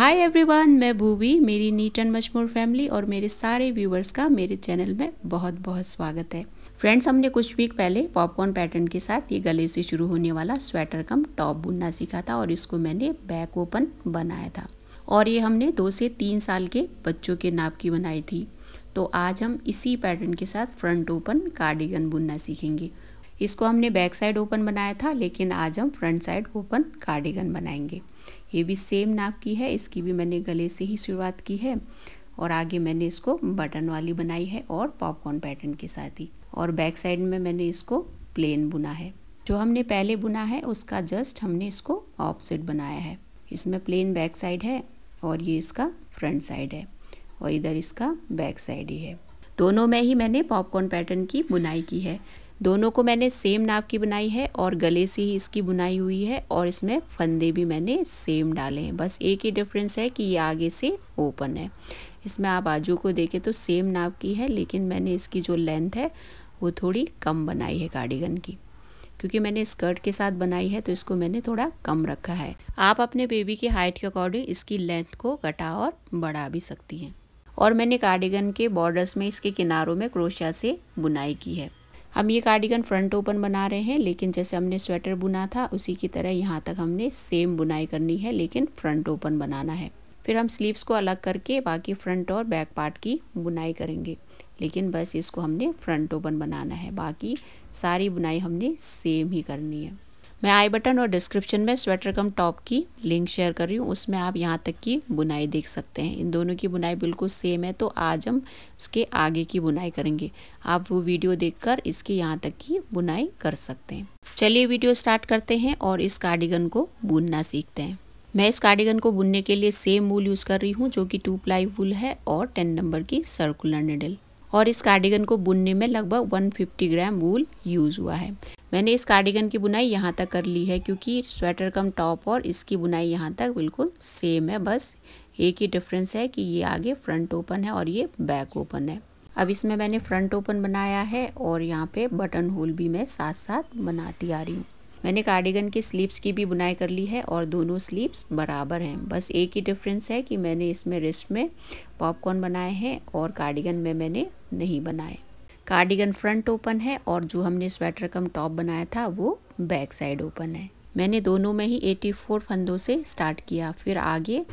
hi everyone मैं भूवी मेरी neat and much more family और मेरे सारे व्यूवर्स का मेरे चैनल में बहुत बहुत स्वागत है फ्रेंड्स हमने कुछ वीक पहले पॉपकॉर्न पैटर्न के साथ ये गले से शुरू होने वाला स्वेटर कम टॉप बुनना सीखा था और इसको मैंने बैक ओपन बनाया था और ये हमने दो से तीन साल के बच्चों के नाप की बनाई थी तो आज हम इसी पैटर्न के साथ फ्रंट ओपन कार्डिगन बुनना सीखेंगे इसको हमने बैक साइड ओपन बनाया था लेकिन आज हम फ्रंट साइड ओपन कार्डिगन बनाएंगे ये भी सेम नाप की है इसकी भी मैंने गले से ही शुरुआत की है और आगे मैंने इसको बटन वाली बनाई है और पॉपकॉर्न पैटर्न के साथ ही और बैक साइड में मैंने इसको प्लेन बुना है जो हमने पहले बुना है उसका जस्ट हमने इसको ऑपोजिट बनाया है इसमें प्लेन बैक साइड है और ये इसका फ्रंट साइड है और इधर इसका बैक साइड ही है दोनों में ही मैंने पॉपकॉर्न पैटर्न की बुनाई की है दोनों को मैंने सेम नाप की बनाई है और गले से ही इसकी बुनाई हुई है और इसमें फंदे भी मैंने सेम डाले हैं बस एक ही डिफरेंस है कि ये आगे से ओपन है इसमें आप बाजू को देखें तो सेम नाप की है लेकिन मैंने इसकी जो लेंथ है वो थोड़ी कम बनाई है कार्डिगन की क्योंकि मैंने स्कर्ट के साथ बनाई है तो इसको मैंने थोड़ा कम रखा है आप अपने बेबी की हाइट के अकॉर्डिंग इसकी लेंथ को घटा और बढ़ा भी सकती हैं और मैंने कार्डिगन के बॉर्डर्स में इसके किनारों में क्रोशिया से बुनाई की है हम ये कार्डिगन फ्रंट ओपन बना रहे हैं लेकिन जैसे हमने स्वेटर बुना था उसी की तरह यहाँ तक हमने सेम बुनाई करनी है लेकिन फ्रंट ओपन बनाना है फिर हम स्लीव्स को अलग करके बाकी फ्रंट और बैक पार्ट की बुनाई करेंगे लेकिन बस इसको हमने फ्रंट ओपन बनाना है बाकी सारी बुनाई हमने सेम ही करनी है मैं आई बटन और डिस्क्रिप्शन में स्वेटर कम टॉप की लिंक शेयर कर रही हूँ उसमें आप यहाँ तक की बुनाई देख सकते हैं इन दोनों की बुनाई बिल्कुल सेम है तो आज हम इसके आगे की बुनाई करेंगे आप वो वीडियो देखकर इसकी यहाँ तक की बुनाई कर सकते हैं चलिए वीडियो स्टार्ट करते हैं और इस कार्डिगन को बुनना सीखते हैं मैं इस कार्डिगन को बुनने के लिए सेम वूल यूज़ कर रही हूँ जो कि टू प्लाई वूल है और टेन नंबर की सर्कुलर निडल और इस कार्डिगन को बुनने में लगभग 150 ग्राम वूल यूज़ हुआ है मैंने इस कार्डिगन की बुनाई यहाँ तक कर ली है क्योंकि स्वेटर कम टॉप और इसकी बुनाई यहाँ तक बिल्कुल सेम है बस एक ही डिफरेंस है कि ये आगे फ्रंट ओपन है और ये बैक ओपन है अब इसमें मैंने फ्रंट ओपन बनाया है और यहाँ पे बटन होल भी मैं साथ साथ बनाती आ रही हूँ मैंने कार्डिगन के स्लीव्स की भी बुनाई कर ली है और दोनों स्लीव्स बराबर हैं बस एक ही डिफरेंस है कि मैंने इसमें रिस्ट में पॉपकॉर्न बनाए हैं और कार्डिगन में मैंने नहीं बनाए कार्डिगन फ्रंट ओपन है और जो हमने स्वेटर कम टॉप बनाया था वो बैक साइड ओपन है मैंने दोनों में ही 84 फंदों से स्टार्ट किया फिर आगे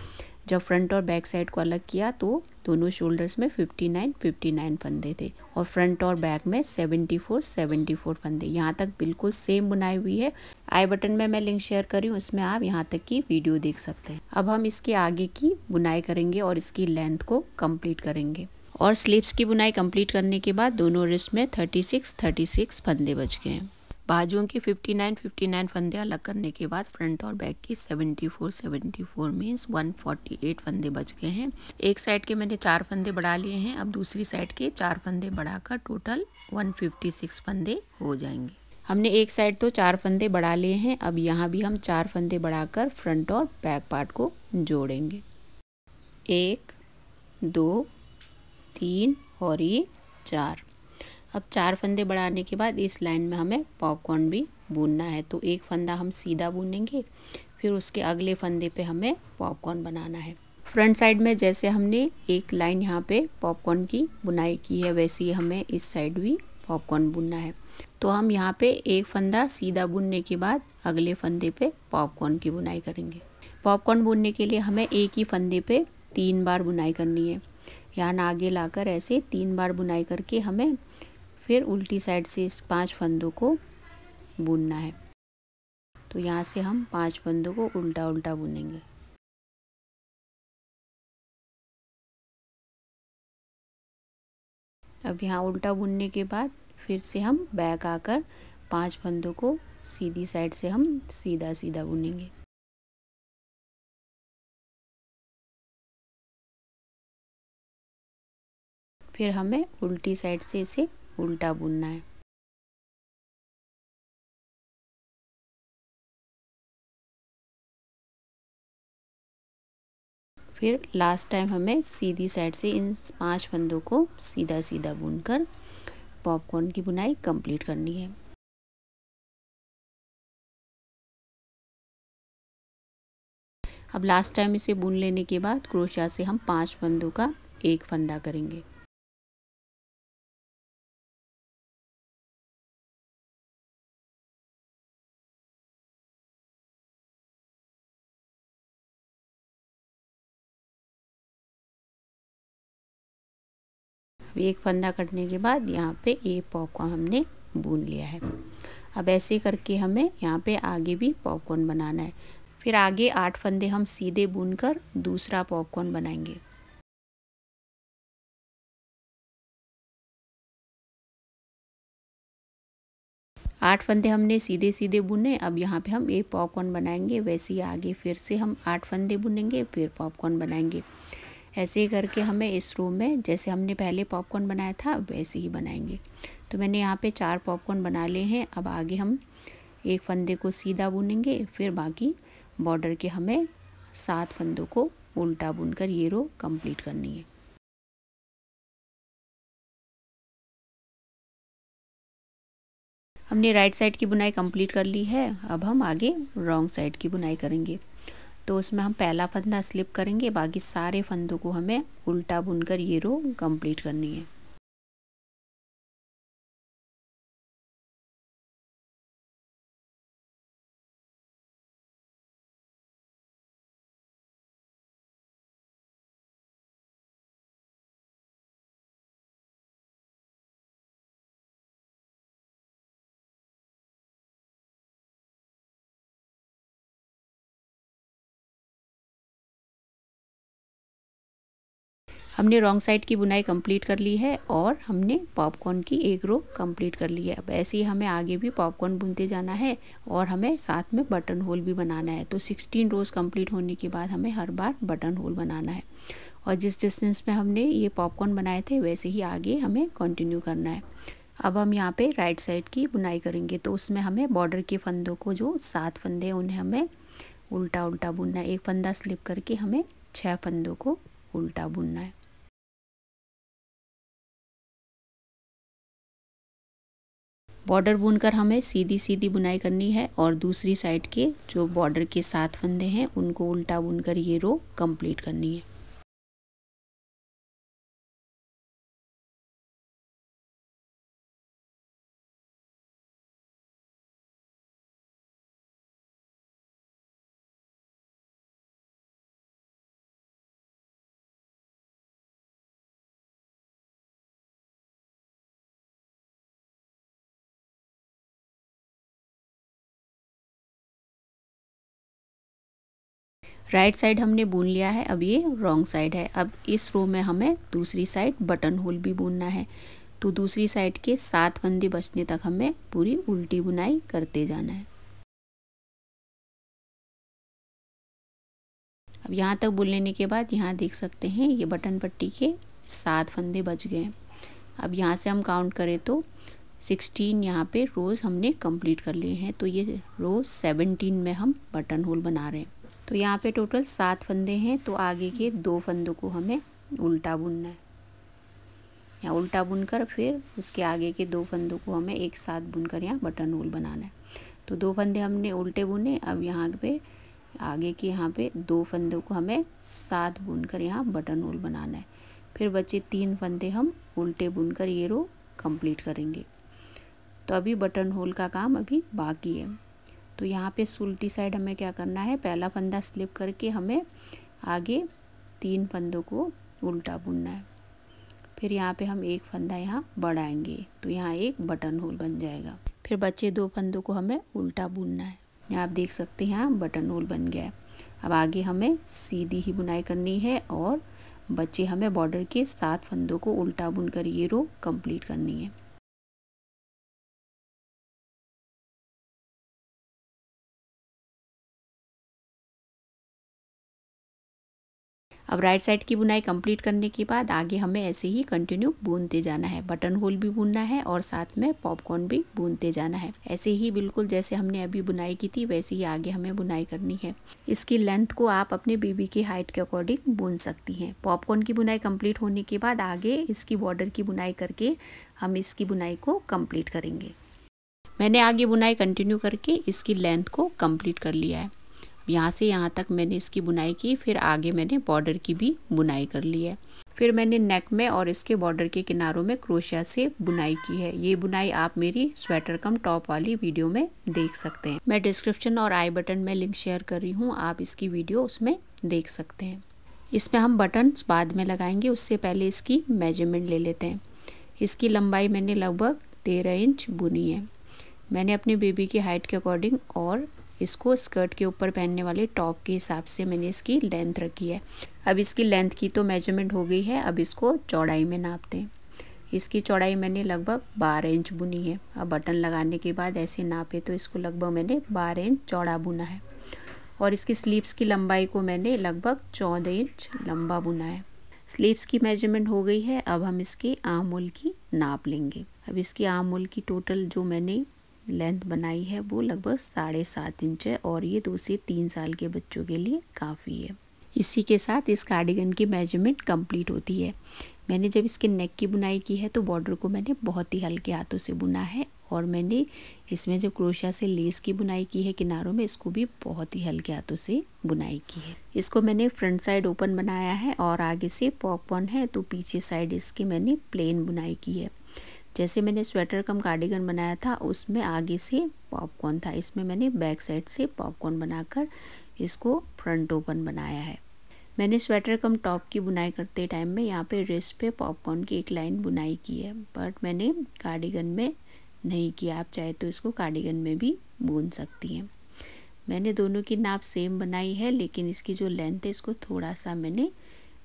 जब फ्रंट और बैक साइड को अलग किया तो दोनों शोल्डर्स में 59 59 फंदे थे और फ्रंट और बैक में 74 74 फंदे यहाँ तक बिल्कुल सेम बुनाई हुई है आई बटन में मैं लिंक शेयर करी हूँ उसमें आप यहाँ तक की वीडियो देख सकते हैं अब हम इसके आगे की बुनाई करेंगे और इसकी लेंथ को कम्प्लीट करेंगे और स्लीव्स की बुनाई कंप्लीट करने के बाद दोनों रिस्ट में 36 36 फंदे बच गए हैं बाजुओं की 59 59 फंदे अलग करने के बाद फ्रंट और बैक की 74 74 मीन्स 148 फंदे बच गए हैं एक साइड के मैंने चार फंदे बढ़ा लिए हैं अब दूसरी साइड के चार फंदे बढ़ाकर टोटल 156 फंदे हो जाएंगे हमने एक साइड तो चार फंदे बढ़ा लिए हैं अब यहाँ भी हम चार फंदे बढ़ाकर फ्रंट और बैक पार्ट को जोड़ेंगे एक दो तीन और ये चार अब चार फंदे बढ़ाने के बाद इस लाइन में हमें पॉपकॉर्न भी बुनना है तो एक फंदा हम सीधा बुनेंगे फिर उसके अगले फंदे पे हमें पॉपकॉर्न बनाना है फ्रंट साइड में जैसे हमने एक लाइन यहाँ पे पॉपकॉर्न की बुनाई की है वैसे ही हमें इस साइड भी पॉपकॉर्न बुनना है तो हम यहाँ पे एक फंदा सीधा बुनने के बाद अगले फंदे पे पॉपकॉर्न की बुनाई करेंगे पॉपकॉर्न बुनने के लिए हमें एक ही फंदे पे तीन बार बुनाई करनी है यहाँ आगे लाकर ऐसे तीन बार बुनाई करके हमें फिर उल्टी साइड से इस पांच फंदों को बुनना है तो यहाँ से हम पांच फंदों को उल्टा उल्टा बुनेंगे अब यहाँ उल्टा बुनने के बाद फिर से हम बैक आकर पांच फंदों को सीधी साइड से हम सीधा सीधा बुनेंगे फिर हमें उल्टी साइड से इसे उल्टा बुनना है फिर लास्ट टाइम हमें सीधी साइड से इन पांच फंदों को सीधा सीधा बुनकर पॉपकॉर्न की बुनाई कंप्लीट करनी है अब लास्ट टाइम इसे बुन लेने के बाद क्रोशिया से हम पांच फंदों का एक फंदा करेंगे अब एक फंदा कटने के बाद यहाँ पे ये पॉपकॉर्न हमने बुन लिया है अब ऐसे करके हमें यहाँ पे आगे भी पॉपकॉर्न बनाना है फिर आगे आठ फंदे हम सीधे बुन कर दूसरा पॉपकॉर्न बनाएंगे आठ फंदे हमने सीधे सीधे बुने अब यहाँ पे हम एक पॉपकॉर्न बनाएंगे वैसे ही आगे फिर से हम आठ फंदे बुनेंगे फिर पॉपकॉर्न बनाएंगे ऐसे ही करके हमें इस रूम में जैसे हमने पहले पॉपकॉर्न बनाया था वैसे ही बनाएंगे तो मैंने यहाँ पे चार पॉपकॉर्न बना लिए हैं अब आगे हम एक फंदे को सीधा बुनेंगे फिर बाकी बॉर्डर के हमें सात फंदों को उल्टा बुनकर ये रो कंप्लीट करनी है हमने राइट साइड की बुनाई कंप्लीट कर ली है अब हम आगे रॉन्ग साइड की बुनाई करेंगे तो उसमें हम पहला फंदा स्लिप करेंगे बाकी सारे फंदों को हमें उल्टा बुनकर ये रो कंप्लीट करनी है हमने रॉन्ग साइड की बुनाई कंप्लीट कर ली है और हमने पॉपकॉर्न की एक रो कंप्लीट कर ली है अब ऐसे ही हमें आगे भी पॉपकॉर्न बुनते जाना है और हमें साथ में बटन होल भी बनाना है तो सिक्सटीन रोज़ कंप्लीट होने के बाद हमें हर बार बटन होल बनाना है और जिस डिस्टेंस में हमने ये पॉपकॉर्न बनाए थे वैसे ही आगे हमें कंटिन्यू करना है अब हम यहाँ पर राइट साइड की बुनाई करेंगे तो उसमें हमें बॉर्डर के फंदों को जो सात फंदे हैं उन्हें हमें उल्टा उल्टा बुनना है एक फंदा स्लिप करके हमें छः फंदों को उल्टा बुनना है बॉर्डर बुनकर हमें सीधी सीधी बुनाई करनी है और दूसरी साइड के जो बॉर्डर के साथ फंदे हैं उनको उल्टा बुनकर ये रो कंप्लीट करनी है राइट साइड हमने बुन लिया है अब ये रॉन्ग साइड है अब इस रो में हमें दूसरी साइड बटन होल भी बुनना है तो दूसरी साइड के सात फंदे बचने तक हमें पूरी उल्टी बुनाई करते जाना है अब यहाँ तक बुन लेने के बाद यहाँ देख सकते हैं ये बटन पट्टी के सात फंदे बच गए अब यहाँ से हम काउंट करें तो सिक्सटीन यहाँ पे रोज़ हमने कंप्लीट कर लिए हैं तो ये रोज़ सेवेंटीन में हम बटन होल बना रहे हैं तो यहाँ पे टोटल सात फंदे हैं तो आगे के दो फंदों को हमें उल्टा बुनना है यहाँ उल्टा बुन कर फिर उसके आगे के दो फंदों को हमें एक साथ बुन कर यहाँ बटन होल बनाना है तो दो फंदे हमने उल्टे बुने अब यहाँ पे आगे के यहाँ पे दो फंदों को हमें साथ बुन कर यहाँ बटन होल बनाना है फिर बचे तीन फंदे हम उल्टे बुन कर ये रो कंप्लीट करेंगे तो अभी बटन होल का काम अभी बाकी है तो यहाँ पे सुलटी साइड हमें क्या करना है पहला फंदा स्लिप करके हमें आगे तीन फंदों को उल्टा बुनना है फिर यहाँ पे हम एक फंदा यहाँ बढ़ाएंगे तो यहाँ एक बटन होल बन जाएगा फिर बच्चे दो फंदों को हमें उल्टा बुनना है यहाँ आप देख सकते हैं यहाँ बटन होल बन गया है अब आगे हमें सीधी ही बुनाई करनी है और बच्चे हमें बॉर्डर के सात फंदों को उल्टा बुनकर ये रो कंप्लीट करनी है अब राइट साइड की बुनाई कंप्लीट करने के बाद आगे हमें ऐसे ही कंटिन्यू बुनते जाना है बटन होल भी बुनना है और साथ में पॉपकॉर्न भी बुनते जाना है ऐसे ही बिल्कुल जैसे हमने अभी बुनाई की थी वैसे ही आगे हमें बुनाई करनी है इसकी लेंथ को आप अपने बेबी की हाइट के अकॉर्डिंग बुन सकती हैं पॉपकॉर्न की बुनाई कम्प्लीट होने के बाद आगे इसकी बॉर्डर की बुनाई करके हम इसकी बुनाई को कम्प्लीट करेंगे मैंने आगे बुनाई कंटिन्यू करके इसकी लेंथ को कंप्लीट कर लिया है यहाँ से यहाँ तक मैंने इसकी बुनाई की फिर आगे मैंने बॉर्डर की भी बुनाई कर ली है फिर मैंने नेक में और इसके बॉर्डर के किनारों में क्रोशिया से बुनाई की है ये बुनाई आप मेरी स्वेटर कम टॉप वाली वीडियो में देख सकते हैं मैं डिस्क्रिप्शन और आई बटन में लिंक शेयर कर रही हूँ आप इसकी वीडियो उसमें देख सकते हैं इसमें हम बटन बाद में लगाएंगे उससे पहले इसकी मेजरमेंट ले लेते हैं इसकी लंबाई मैंने लगभग तेरह इंच बुनी है मैंने अपने बेबी की हाइट के अकॉर्डिंग और इसको स्कर्ट के ऊपर पहनने वाले टॉप के हिसाब से मैंने इसकी लेंथ रखी है अब इसकी लेंथ की तो मेजरमेंट हो गई है अब इसको चौड़ाई में नापते हैं इसकी चौड़ाई मैंने लगभग बारह इंच बुनी है अब बटन लगाने के बाद ऐसे नापे तो इसको लगभग मैंने बारह इंच चौड़ा बुना है और इसकी स्लीव्स की लंबाई को मैंने लगभग चौदह इंच लंबा बुना है स्लीव्स की मेजरमेंट हो गई है अब हम इसके आमूल की नाप लेंगे अब इसकी आमूल की टोटल जो मैंने लेंथ बनाई है वो लगभग साढ़े सात इंच है और ये दो से तीन साल के बच्चों के लिए काफ़ी है इसी के साथ इस कार्डिगन की मेजरमेंट कंप्लीट होती है मैंने जब इसके नेक की बुनाई की है तो बॉर्डर को मैंने बहुत ही हल्के हाथों से बुना है और मैंने इसमें जब क्रोशिया से लेस की बुनाई की है किनारों में इसको भी बहुत ही हल्के हाथों से बुनाई की है इसको मैंने फ्रंट साइड ओपन बनाया है और आगे से पॉपकॉर्न है तो पीछे साइड इसके मैंने प्लेन बुनाई की है जैसे मैंने स्वेटर कम कार्डिगन बनाया था उसमें आगे से पॉपकॉर्न था इसमें मैंने बैक साइड से पॉपकॉर्न बनाकर इसको फ्रंट ओपन बनाया है मैंने स्वेटर कम टॉप की बुनाई करते टाइम में यहाँ पे रेस्ट पे पॉपकॉर्न की एक लाइन बुनाई की है बट मैंने कार्डिगन में नहीं किया आप चाहे तो इसको कार्डिगन में भी बुन सकती हैं मैंने दोनों की नाप सेम बनाई है लेकिन इसकी जो लेंथ है इसको थोड़ा सा मैंने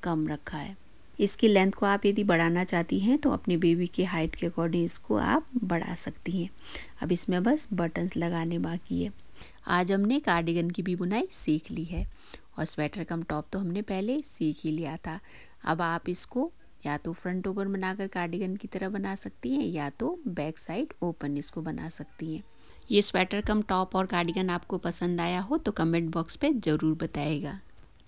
कम रखा है इसकी लेंथ को आप यदि बढ़ाना चाहती हैं तो अपने बेबी के हाइट के अकॉर्डिंग इसको आप बढ़ा सकती हैं अब इसमें बस बटन्स लगाने बाकी है आज हमने कार्डिगन की भी बुनाई सीख ली है और स्वेटर कम टॉप तो हमने पहले सीख ही लिया था अब आप इसको या तो फ्रंट ओपन बनाकर कार्डिगन की तरह बना सकती हैं या तो बैक साइड ओपन इसको बना सकती हैं ये स्वेटर कम टॉप और कार्डिगन आपको पसंद आया हो तो कमेंट बॉक्स पे ज़रूर बताएगा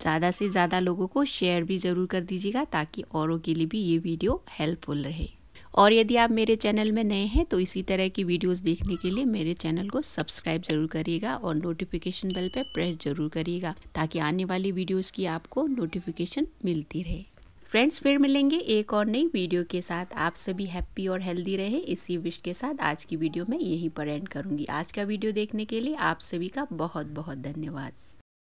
ज़्यादा से ज़्यादा लोगों को शेयर भी ज़रूर कर दीजिएगा ताकि औरों के लिए भी ये वीडियो हेल्पफुल रहे और यदि आप मेरे चैनल में नए हैं तो इसी तरह की वीडियोस देखने के लिए मेरे चैनल को सब्सक्राइब जरूर करिएगा और नोटिफिकेशन बेल पर प्रेस जरूर करिएगा ताकि आने वाली वीडियोस की आपको नोटिफिकेशन मिलती रहे फ्रेंड्स फिर मिलेंगे एक और नई वीडियो के साथ आप सभी हैप्पी और हेल्दी रहे इसी विश के साथ आज की वीडियो मैं यहीं पर एंड करूँगी आज का वीडियो देखने के लिए आप सभी का बहुत बहुत धन्यवाद